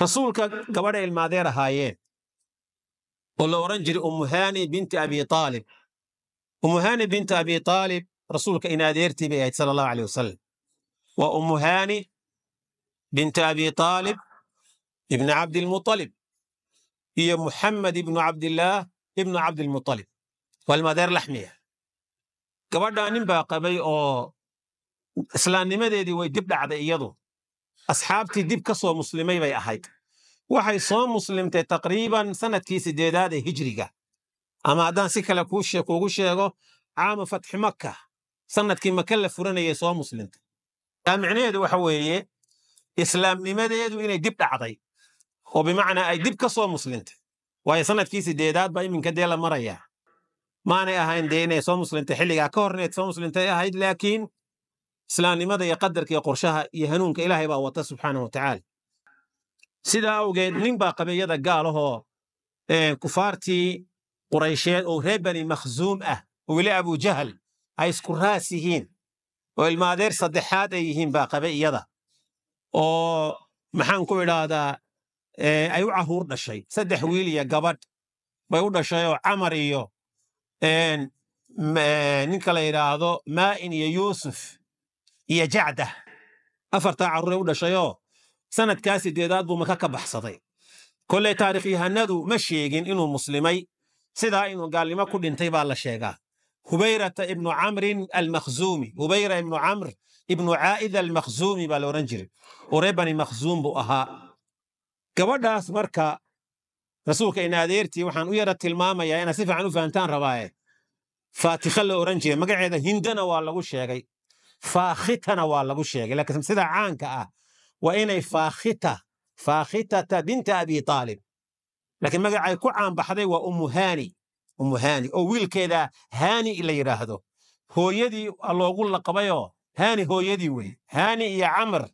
rasuulka gabadha ilmaadeer ahaayeen oo la odhan jiray ummuhani binti abi aalib ummuhani binti abi aalib rasuulka inaadeertii bay ahayd sala allahu aleh wasalam waa ummuhani binti abi aalib ibni cabdilmualib iyo muxamed ibnu cabdillaah ibnu cabdilmualib waa ilmaadeer laxmiya gabadhaa nin baa qabay oo islaamnimadeedii way dib dhacday iyadu asxaabtii dib ka soo muslimay bay ahayd waxay soo muslimtay taqriiban sanadkii siddeedaad ee hijriga ama haddaan si kale kuugu sheego caama fatxi makka sanadkii maka la furanayay soo muslimtay taa micnaheedu waxa weeye islaamnimadeedu inay dib dhacday oo bimacnaa ay dib ka soo muslimtay waayo sanadkii siddeedaad baa iminka dee la marayaa maanay ahayn dee inay soo muslimtay xilligaa ka horneed soo muslimtay ahayd laakiin islaamnimada iyo qadarka iyo qorshaha iyo hanuunka ilaahay baa wata subxaana wa tacaala sidaa awgeed nin baa qabeeyada gaalahoo kufaartii quraysheed oo reer bani makhzuum ah oo weli abujahal ay isku raas yihiin oo ilmaadeer saddexaad ay yihiin baa qabe iyada oo maxaan ku idhaahdaa ay u caruur dhashay saddex wiil iyo gabadh bay u dhashay oo camar iyo ninka la yidhaahdo maain iyo yuusuf iyo jacda afartaa carure u dhashayoo sanadkaa sideedaad buu maka ka baxsaday kolley taarikh yahanadu ma sheegin inuu muslimay sidaa inuu gaalnimo ku dhintay baa la sheegaa hubayrata ibnu camrin almakhzuumi hubayra ibnu camr ibnu caa'id almakhzuumi baa la odhan jiray oo bani makhzuum buu ahaa gabadhaas marka rasuulka ina waxaan u yara tilmaamayaa inaad si fiican u fahantaan rabaaye faatikha la odhan jiray magaceeda hindana waa lagu sheegay faakhitana waa lagu sheegay laakiin sida caanka ah waa inay faakhita faakhitata binta abi aalib laakiin magacay ku caanbaxday waa ummu haani ummu haani oo wiilkeeda haani la yidhaahdo hooyadii loogu laqabayoo haani hooyadii wey haani iyo camr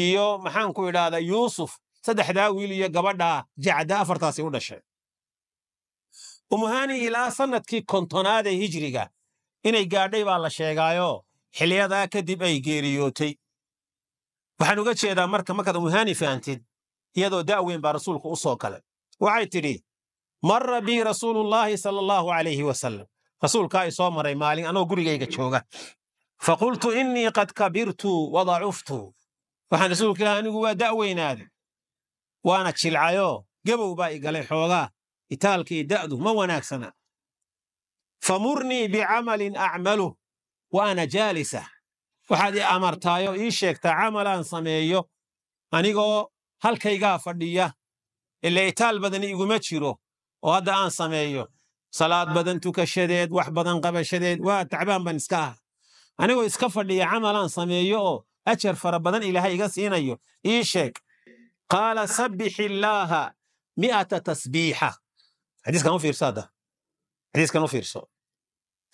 iyo maxaanku idhaahdaa yuusuf saddexdaa wiil iyo gabadhaa jacda afartaasi u dhashay ummu haani ilaa sannadkii kontonaade hijriga inay gaadhay baa la sheegaayo xiliyadaa kadib ay geeriyootay waxaan uga jeedaa marka markaad umuhaani fahantid iyadoo da'weyn baa rasuulku u soo galay waxay tidhi marra bii rasuulu llaahi sala allahu calayhi wasalam rasuulkaa isoo maray maalin anoo gurigayga jooga fa qultu innii qad kabirtu wa dacuftu waxaan rasuulka ilaha anigu waa da'weynaaday waana jilcayo gebow baa i galay xoogaa itaalkii da'du ma wanaagsana famurnii bicamalin acmaluh wa ana jaalisa waxaad ii amartaay oo ii sheegtaa camalaan sameeyo anigoo halkaygaa fadhiya ila itaal badan iguma jiro oo hadda aan sameeyo salaad badan tukashadeed wax badan qabashadeed waa tacbaan baan iska ah anigoo iska fadhiya camalaan sameeyo oo ajar fara badan ilaahay iga siinayo ii sheeg qaala sabbix illaaha mi'ata tasbiixa xadiiskan u fiirso hadda xadiiskan u fiirso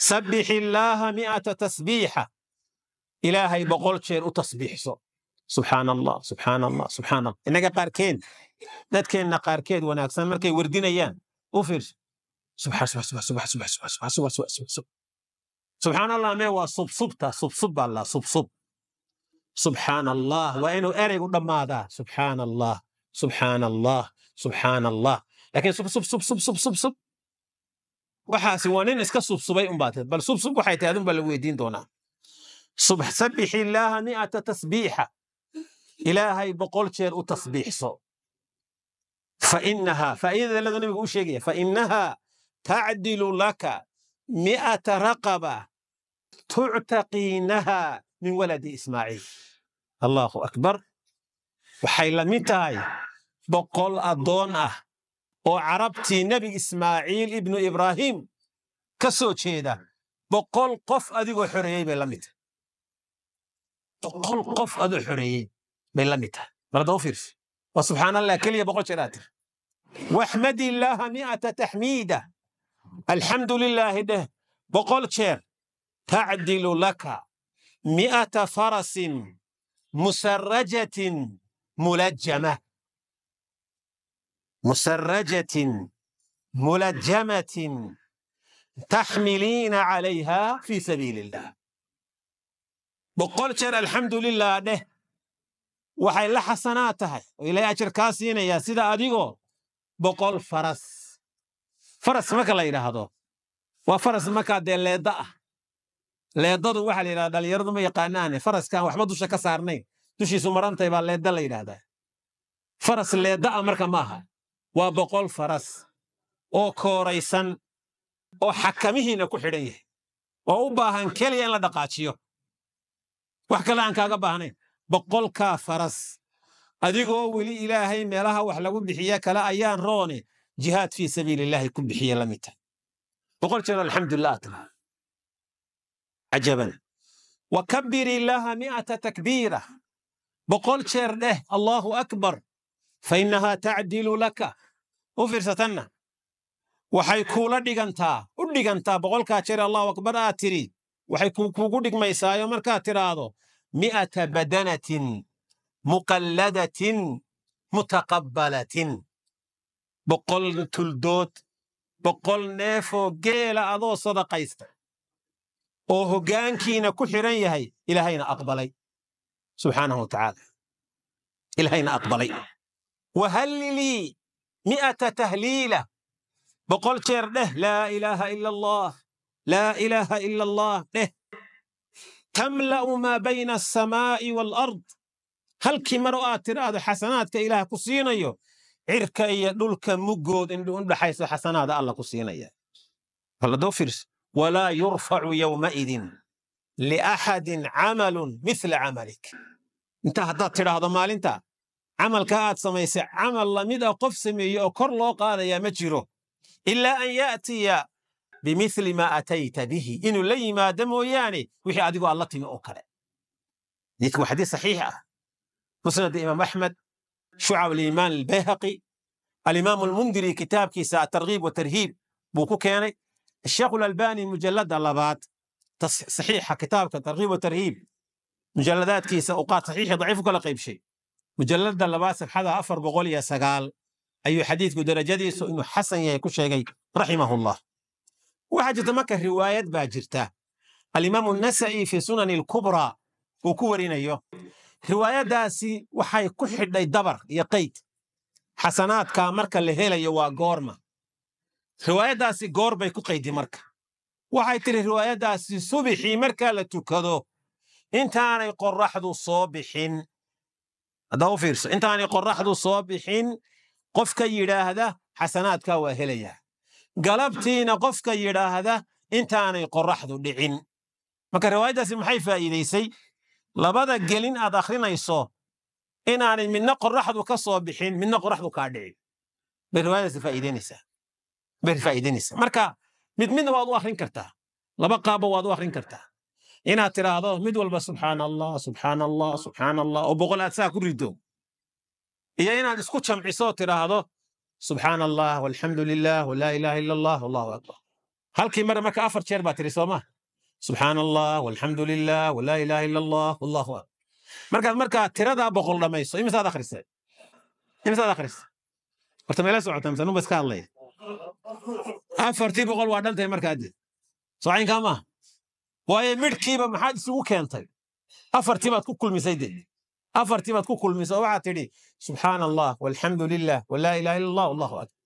سبح الله مئة تسبيحة إلهي بقول شير وتسبيح صو سبحان الله سبحان الله سبحان الله إنك قاركين ذات كين نقاركين وناك سمر كي وردين أيام وفرش سبحان سبحان سبحان سبحان سبحان سبحان سبحان سبحان سبحان سبحان سبحان سبحان الله ما هو صب صب تا صب صب الله صب صب سبحان الله وإنه أريق لما هذا سبحان الله سبحان الله سبحان الله لكن صب صب صب صب صب صب, صب. waxaasi waa nin iska subsubay unbaate bal subsub waxay tahay adun la weydiin doonaa sabbix illaaha mi'ata tasbiixa ilaahay boqol jeer u tasbiixso fainahaa faa'iidada ladoo u sheegaya fainahaa tacdilu laka mi'ata raqaba tuctaqiinaha min waladi ismaaciil allaahu akbar waxay la mid tahay boqol addoon ah oo carabtii nebi ismaaciil ibnu ibraahim ka soo jeeda boqol qof adigoo xoreeyey bay la mid tahay boqol qof adoo xoreeyey bay la mid tahay baladaba fiirsi waa subxaanallah keliya boqol jeer aad illaaha mi'ata taxmiida alxamdu lilaahi dheh boqol jeer tacdilu laka mi'ata farasin musarajatin mulajama مسرجة ملجمة تحملين عليها في سبيل الله بقول شر الحمد لله ده وحي لها حسناتها وإلى أجر كاسين يا سيدة أديغو بقول فرس فرس مكة لا إله هذا وفرس مكة دي ليدا ليدا دو وحل إلى دل يردم يقانان فرس كان واحد شكا سارني تشي سمران تيبا ليدا لا إله فرس ليدا أمرك ماها waa boqol faras oo kooraysan oo xakamihiina ku xidhan yahay oo u baahan keliya in la dhaqaajiyo wax kale aan kaaga baahnayn boqolkaa faras adigoo weli ilaahay meelaha wax lagu bixiya kale ayaan roone jihaad fii sabiilillaahi ku bixiye la mid tahay boqol jeer alxamdulilah atla cajaban wa kabbir mi'ata takbiira boqol jeer dheh allaahu akbar fainnahaa tacdilu laka u fiirsatanna waxay kuula dhigantaa u dhigantaa boqolkaa jeer allahu akbar aad tidhi waxay kuugu dhigmaysaayo markaad tidhaahdo mi'ata badanatin muqalladatin mutaqabbalatin boqol tuldood boqol neefoo geela adoo sadaqaysta oo hoggaankiina ku xidhan yahay ilaahayna aqbalay subxaanahu wa tacaala ilaahayna aqbalay وهللي مئة تهليلة بقول تير ده لا إله إلا الله لا إله إلا الله ده تملأ ما بين السماء والأرض هل كي رؤى تراد حسنات كإله عرك أي دولك مقود إن حيث حسنات الله كسينيو فلا دو ولا يرفع يومئذ لأحد عمل مثل عملك انتهى هذا ترى هذا مال انت camalka aad samaysay camal lamid a ah qof sameeye oo kor loo qaadayaa ma jiro ilaa an ya'tiya bimithli maa atayta bihi inuu la yimaado mooyaane wixii adigoo aad la timi oo kale xadiidka waa xadiid saxiix ah musnad imaam axmed shucab aliimaan albayhaqi alimaam almundiri kitaabkiisa atarghiib watarhiib buu ku keenay sheekh alalbani mujalladda labaad saxiixa kitaabka targhiib watarhiib mujalladaadkiisa uqaad saxiixi daciif u qaybshay mujalada labaad safxada afar boqol iyo sagaal ayuu xadiidku darajadiisu inuu xasan yahay ku sheegay llah waxaa jirta marka riwaayad baa jirta alimaamu nasa'i fii sunani alkubraa uu ku warinayo riwaayaddaasi waxay ku xidhay dabar iyo qayd xasanaadkaa marka la helayo waa goorma riwaayaddaasi goor bay ku qaydi marka waxay tiri riwaayaddaasi subixii markaa la tukado intaanay qoraxdu soo bixin hadda u fiirso intaanay qoraxdu soo bixin qofka yidhaahda xasanaadka waa helayaa galabtiina qofka yidhaahda intaanay qoraxdu dhicin marka riwaayaddaasi maxay faa'iidaysay labada gelin aad akhrinayso inaanay midna qoraxdu ka soo bixin midna qoraxdu kaa dhicin bay riwaayadaasi faa'iidaynaysaa bay faa'iidaynaysaa marka mid midna waad u akhrin kartaa laba qaabba waad u akhrin kartaa inaad tidhaahdo mid walba subxaan allah subxaan allah subxaan allah oo boqolaad saa ku rido iyo inaad isku jamciso tidhaahdo subxaan allah walxamdu lilah walaa ilaha ila allah wallahu akbar halkii mar marka afar jeer baa tiri sooma subxaan allah walxamdu lilah walaa ilaha ila allah wallahu akbar markaad markaa tiradaa boqol dhammayso imisaad akhrisay imisaad akhrisay horta meela socota mise nunba iska hadlaya afartii boqol waa dhantay markaa dee soo caynkaa maaha waayo midhkiiba maxaad isugu keentay afartiibaad ku kulmisay de afartii baad ku kulmisay oo waxaad tidhi subxaana allah walxamdu lilah walaa ilaha ila allah wallahu akbar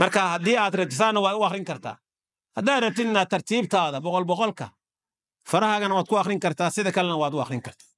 marka haddii aad rabtisaana waad u akhrin kartaa haddaad rabtidna tartiibtaada boqol boqolka farahaagana waad ku akhrin kartaa sida kalena waad u akhrin kartaa